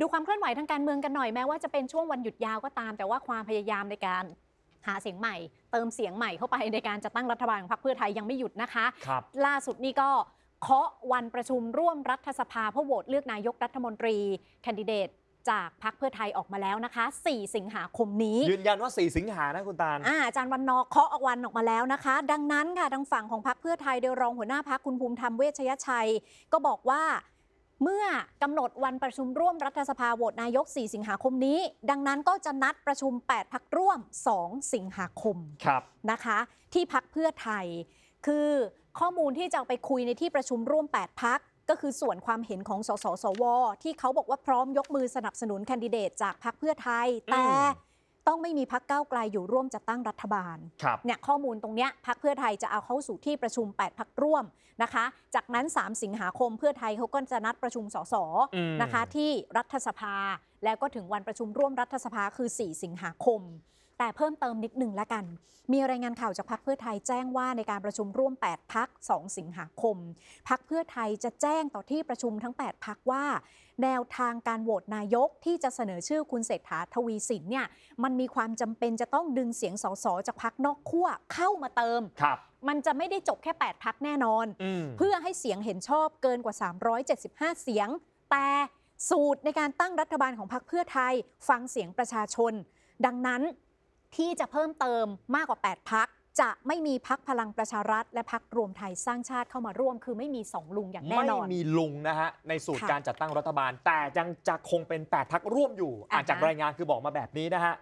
ดูความเคลื่อนไหวทางการเมืองกันหน่อยแม้ ว่าจะเป็นช่วงวันหยุดยาวก็ตาม แต่ว่าความพยายามในการหาเสียงใหม่ เติมเสียงใหม่เข้าไปในการจะตั้งรัฐบาลของพรรคเพื่อไทยยังไม่หยุดนะคะคล่าสุดนี่ก็เคาะวันประชุมร่วมรัฐสภาเพื่อโหวตเลือกนายกรัฐมนตรีแคนดิเดตจากพรรคเพื่อไทยออกมาแล้วนะคะ 4 สิงหาคมนี้ ยืนยันว่า 4 สิงหานะคุณตาลอาจารย์วันนอเคาะออกวันออกมาแล้วนะคะ ดังนั้นค่ะทางฝั่งของพรรคเพื่อไทยโดยรองหัวหน้าพรรคคุณภูมิธรรมเวชยชัย ก็บอกว่าเมื่อกำหนดวันประชุมร่วมรัฐสภาโหวตนายก 4 สิงหาคมนี้ ดังนั้นก็จะนัดประชุม 8 พักร่วม 2 สิงหาคม ครับ นะคะ ที่พักเพื่อไทย คือข้อมูลที่จะไปคุยในที่ประชุมร่วม 8 พัก ก็คือส่วนความเห็นของ สสสว ที่เขาบอกว่าพร้อมยกมือสนับสนุนแคนดิเดตจากพักเพื่อไทย แต่ต้องไม่มีพักเก้าไกลอยู่ร่วมจะตั้งรัฐบาลเนี่ยข้อมูลตรงเนี้ยพักเพื่อไทยจะเอาเข้าสู่ที่ประชุม 8พักร่วมนะคะ จากนั้น 3 สิงหาคมเพื่อไทยเขาก็จะนัดประชุมสสนะคะ ที่รัฐสภาแล้วก็ถึงวันประชุมร่วมรัฐสภาคือ 4 สิงหาคมแต่เพิ่มเติมนิดหนึ่งละกัน มีรายงานข่าวจากพักเพื่อไทยแจ้งว่าในการประชุมร่วม 8 พัก 2 สิงหาคม พักเพื่อไทยจะแจ้งต่อที่ประชุมทั้ง 8 พักว่า แนวทางการโหวตนายกที่จะเสนอชื่อคุณเศรษฐาทวีสินเนี่ย มันมีความจำเป็นจะต้องดึงเสียงสสจากพักนอกขั้วเข้ามาเติม มันจะไม่ได้จบแค่ 8 พักแน่นอนอเพื่อให้เสียงเห็นชอบเกินกว่า375เสียง แต่สูตรในการตั้งรัฐบาลของพรรคเพื่อไทยฟังเสียงประชาชน ดังนั้นที่จะเพิ่มเติมมากกว่า 8 พัก จะไม่มีพักพลังประชารัฐ และพักรวมไทยสร้างชาติเข้ามาร่วม คือไม่มีสองลุงอย่างแน่นอน ไม่มีลุงนะฮะ ในสูตรการจัดตั้งรัฐบาล แต่ยังจะคงเป็น 8พักร่วมอยู่อ่าจะจากรายงานคือบอกมาแบบนี้นะฮะ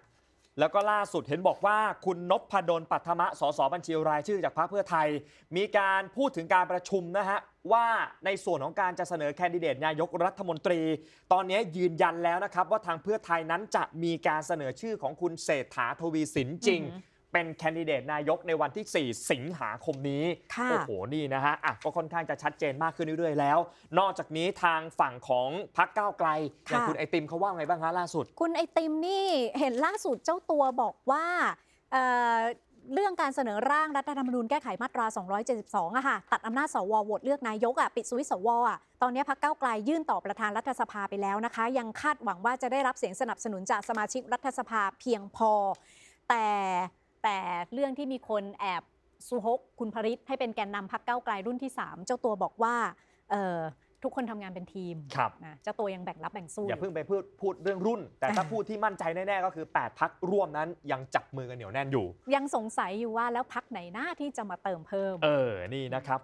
แล้วก็ล่าสุดเห็นบอกว่าคุณนพดลปัทมะสสบัญชีรายชื่อจากพรรคเพื่อไทย มีการพูดถึงการประชุมนะฮะ ว่าในส่วนของการจะเสนอแคนดิเดตนายกรัฐมนตรี ตอนนี้ยืนยันแล้วนะครับ ว่าทางเพื่อไทยนั้นจะมีการเสนอชื่อของคุณเศรษฐาทวีสินจริงเป็นแคนดิเดตนายกในวันที่ 4 สิงหาคมนี้โอ้โห นี่นะฮะอ่ะก็ค่อนข้างจะชัดเจนมากขึ้นเรื่อยๆแล้ว นอกจากนี้ทางฝั่งของพักก้าวไกล อย่างคุณไอติมเขาว่าไงบ้างคะล่าสุด คุณไอติมนี่เห็นล่าสุดเจ้าตัวบอกว่า เรื่องการเสนอร่างรัฐธรรมนูญแก้ไขมาตรา 272อะค่ะตัดอำนาจสวโหวตเลือกนายกอะปิดสวิตสวอะตอนนี้พรคเก้าไกลยื่นต่อประธานรัฐสภาไปแล้วนะคะยังคาดหวังว่าจะได้รับเสียงสนับสนุนจากสมาชิกรัฐสภาเพียงพอ แต่แต่เรื่องที่มีคนแอบสุฮกคุณพริษให้เป็นแกนนำพักเก้าไกลรุ่นที่ 3 เจ้าตัวบอกว่าทุกคนทำงานเป็นทีมนะเจ้าตัวยังแบ่งรับแบ่งสู้อย่าเพิ่งไปพูดพูดเรื่องรุ่น แต่ถ้าพูดที่มั่นใจแน่ ๆ ก็คือ8พักร่วมนั้นยังจับมือกันเหนียวแน่นอยู่ ยังสงสัยอยู่ว่าแล้วพักไหนหน้าที่จะมาเติมเพิ่ม เออนี่นะครับ